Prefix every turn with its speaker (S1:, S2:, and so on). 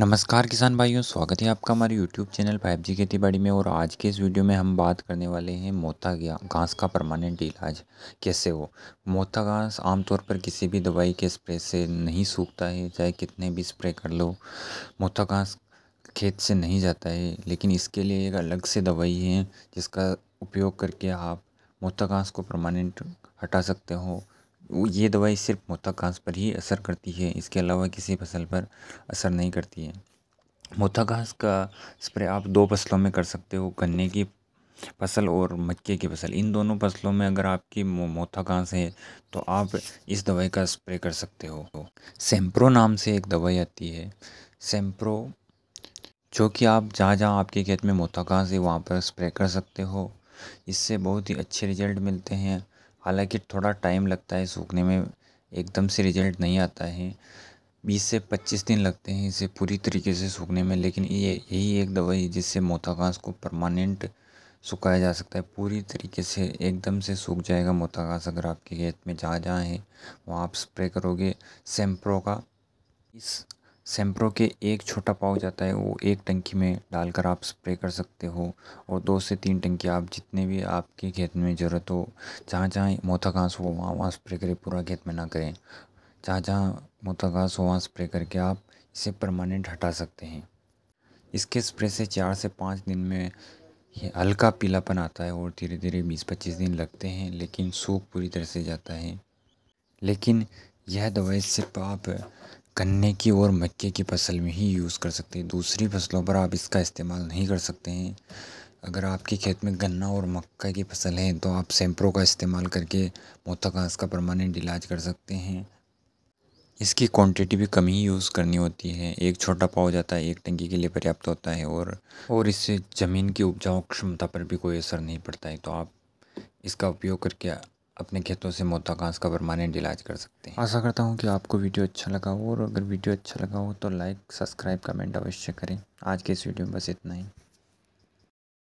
S1: नमस्कार किसान भाइयों स्वागत है आपका हमारे YouTube चैनल फाइव जी बाड़ी में और आज के इस वीडियो में हम बात करने वाले हैं मोता घास का परमानेंट इलाज कैसे हो मोता घास आमतौर पर किसी भी दवाई के स्प्रे से नहीं सूखता है चाहे कितने भी स्प्रे कर लो मोता घास खेत से नहीं जाता है लेकिन इसके लिए एक अलग से दवाई है जिसका उपयोग करके आप मोता घास को परमानेंट हटा सकते हो ये दवाई सिर्फ मोथा घास पर ही असर करती है इसके अलावा किसी फसल पर असर नहीं करती है मोथा घास का स्प्रे आप दो फसलों में कर सकते हो गन्ने की फसल और मक्के की फसल इन दोनों फसलों में अगर आपकी मोथा घास है तो आप इस दवाई का स्प्रे कर सकते हो सेम्प्रो नाम से एक दवाई आती है सेम्प्रो जो कि आप जहाँ जहाँ आपके खेत में मोथा घास है वहाँ पर स्प्रे कर सकते हो इससे बहुत ही अच्छे रिजल्ट मिलते हैं हालांकि थोड़ा टाइम लगता है सूखने में एकदम से रिजल्ट नहीं आता है बीस से पच्चीस दिन लगते हैं इसे पूरी तरीके से सूखने में लेकिन ये यही एक दवाई है जिससे मोता को परमानेंट सुखाया जा सकता है पूरी तरीके से एकदम से सूख जाएगा मोता अगर आपके खेत में जहाँ जहाँ है वहाँ आप स्प्रे करोगे सेम्प्रो का इस सैम्प्रो के एक छोटा पाव जाता है वो एक टंकी में डालकर आप स्प्रे कर सकते हो और दो से तीन टंकी आप जितने भी आपके खेत में ज़रूरत हो जहाँ जहाँ मोथा घास हो वहाँ वहाँ स्प्रे करें पूरा खेत में ना करें जहाँ जहाँ मोथा घास हो वहाँ स्प्रे करके आप इसे परमानेंट हटा सकते हैं इसके स्प्रे से चार से पाँच दिन में ये हल्का पीलापन आता है और धीरे धीरे बीस पच्चीस दिन लगते हैं लेकिन सूख पूरी तरह से जाता है लेकिन यह दवाई सिर्फ आप गन्ने की और मक्के की फ़सल में ही यूज़ कर सकते हैं दूसरी फसलों पर आप इसका इस्तेमाल नहीं कर सकते हैं अगर आपके खेत में गन्ना और मक्का की फ़सल है तो आप सेम्प्रो का इस्तेमाल करके मोता का परमानेंट इलाज कर सकते हैं इसकी क्वांटिटी भी कम ही यूज़ करनी होती है एक छोटा पाव जाता है एक टंकी के लिए पर्याप्त होता है और और इससे ज़मीन की उपजाऊ क्षमता पर भी कोई असर नहीं पड़ता है तो आप इसका उपयोग करके अपने खेतों से मोता घास का परमानेंट इलाज कर सकते हैं आशा करता हूँ कि आपको वीडियो अच्छा लगा हो और अगर वीडियो अच्छा लगा हो तो लाइक सब्सक्राइब कमेंट अवश्य करें आज के इस वीडियो में बस इतना ही